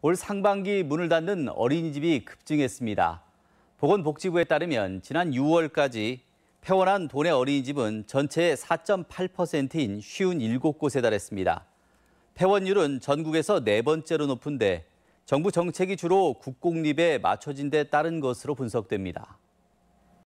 올 상반기 문을 닫는 어린이집이 급증했습니다. 보건복지부에 따르면 지난 6월까지 폐원한 도내 어린이집은 전체의 4.8%인 57곳에 달했습니다. 폐원율은 전국에서 네 번째로 높은데 정부 정책이 주로 국공립에 맞춰진 데 따른 것으로 분석됩니다.